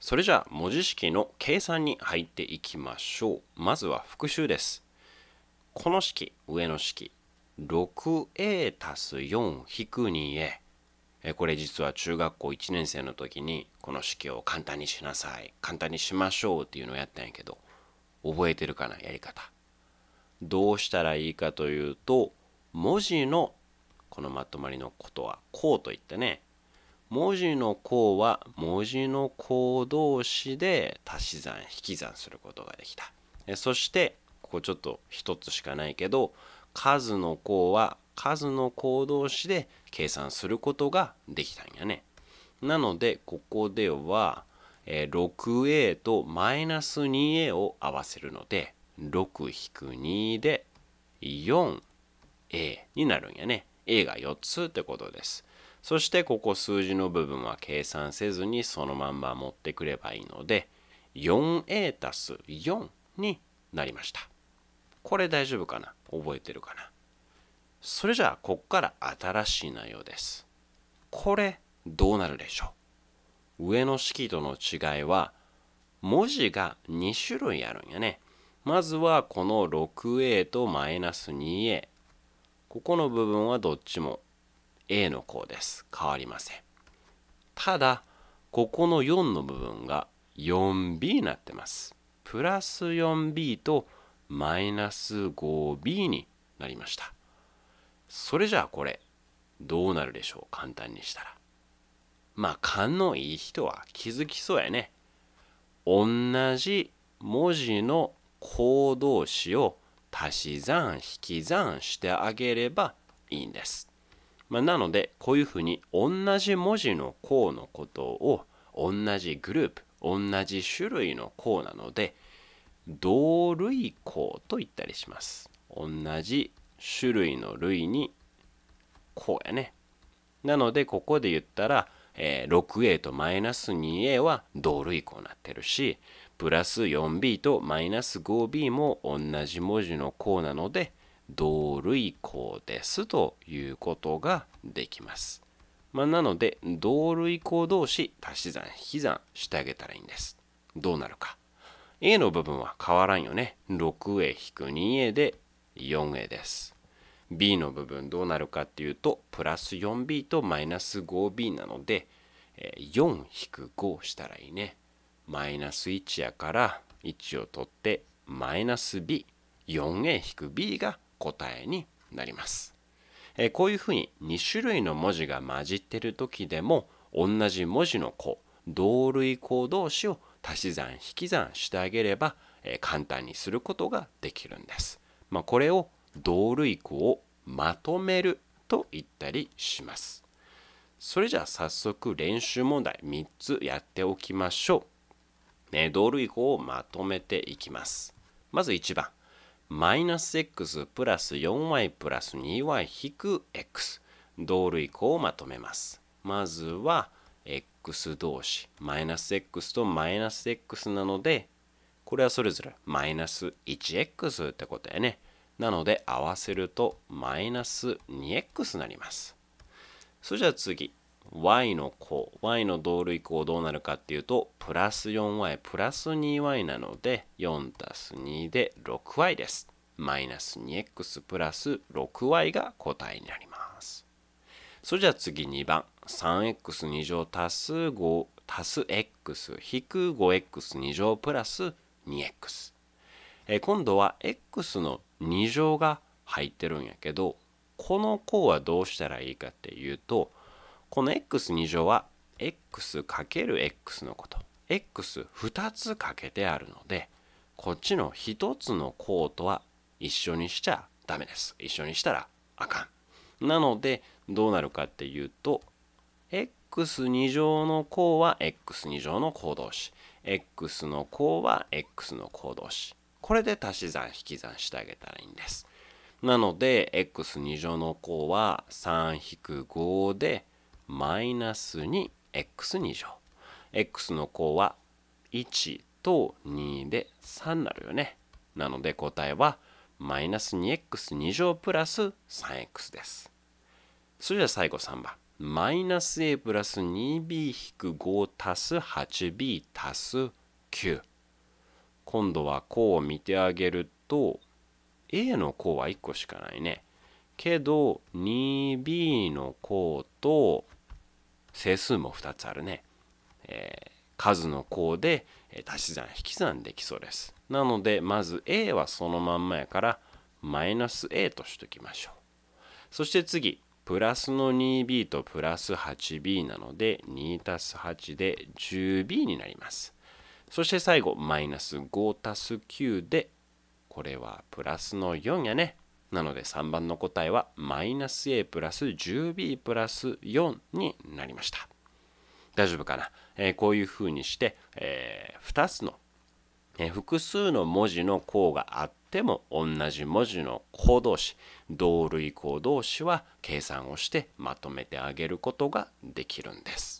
それじゃあ文字式の計算に入っていきましょう。まずは復習です。この式、上の式、6a 足す4引く 2a。これ実は中学校1年生の時にこの式を簡単にしなさい、簡単にしましょうっていうのをやったんやけど、覚えてるかな、やり方。どうしたらいいかというと、文字のこのまとまりのことはこうといってね、文字の項は文字の項同士で足し算引き算することができたそしてここちょっと1つしかないけど数の項は数の項同士で計算することができたんやねなのでここでは 6a とマイナス 2a を合わせるので6-2で 4a になるんやね A が4つってことです。そしてここ数字の部分は計算せずにそのまんま持ってくればいいので 4A たす4になりました。これ大丈夫かな覚えてるかなそれじゃあこっから新しい内容です。これどうなるでしょう上の式との違いは文字が2種類あるんやね。まずはこの 6a とマイナス 2a ここの部分はどっちも A の項です変わりませんただここの4の部分が 4b になってますプラス 4b とマイナス 5b になりましたそれじゃあこれどうなるでしょう簡単にしたらまあ勘のいい人は気づきそうやね同じ文字の行動詞を足し算引き算してあげればいいんです。まあ、なのでこういうふうに同じ文字の項のことを同じグループ同じ種類の項なので同類項と言ったりします。同じ種類の類に項やね。なのでここで言ったら、6a とマイナス 2a は同類項になってるしプラス 4b とマイナス 5b も同じ文字の項なので同類項ですということができます。まあ、なので同類項同士足し算引き算してあげたらいいんです。どうなるか。a の部分は変わらんよね。6a-2a で 4a です。b の部分どうなるかっていうとプラス 4b とマイナス 5b なので4-5したらいいね。マイナス1やから1を取ってマイナス b4a-b が答えになります。えこういうふうに2種類の文字が混じっている時でも同じ文字の項同類項同士を足し算引き算してあげれば、え簡単にすることができるんです。まあ、これを同類項をまとめると言ったりします。それじゃあ早速練習問題3つやっておきましょう。同類項をまとめていきます。まず1番、マイナス x プラス 4y プラス 2y 引く x。同類項をまとめます。まずは、x 同士、マイナス x とマイナス x なので、これはそれぞれマイナス 1x ってことやね。なので合わせるとマイナス 2x になります。それじゃあ次、y の項 y の同類項どうなるかっていうとプラス 4y プラス 2y なので4たす2で 6y ですマイナス 2x プラス 6y が答えになりますそれじゃあ次2番 3x2 乗足す5足す x 引く 5x2 乗プラス 2x え今度は x の2乗が入ってるんやけどこの項はどうしたらいいかっていうとこの x2 乗は x×x のこと x2 つかけてあるのでこっちの1つの項とは一緒にしちゃダメです一緒にしたらあかんなのでどうなるかっていうと x2 乗の項は x2 乗の項同士 x の項は x の項同士これで足し算引き算してあげたらいいんですなので x2 乗の項は3-5でマイナス 2x2 乗。x の項は1と2で3になるよね。なので答えはマイナス 2x2 乗プラス 3x です。それでは最後3番。マイナス a プラス 2b-5 引く足す 8b 足す9。今度は項を見てあげると a の項は1個しかないね。けど 2b の項と整数も2つあるね、えー、数の項で足し算引き算できそうです。なのでまず a はそのまんまやからマイナス a としときましょう。そして次プラスの 2b とプラス 8b なので2たす8で 10b になります。そして最後マイナス5たす9でこれはプラスの4やね。なので3番の答えはマイナス A プラス 10B プラス4になりました。大丈夫かな、えー、こういうふうにして、えー、2つの、えー、複数の文字の項があっても同じ文字の項同士同類項同士は計算をしてまとめてあげることができるんです。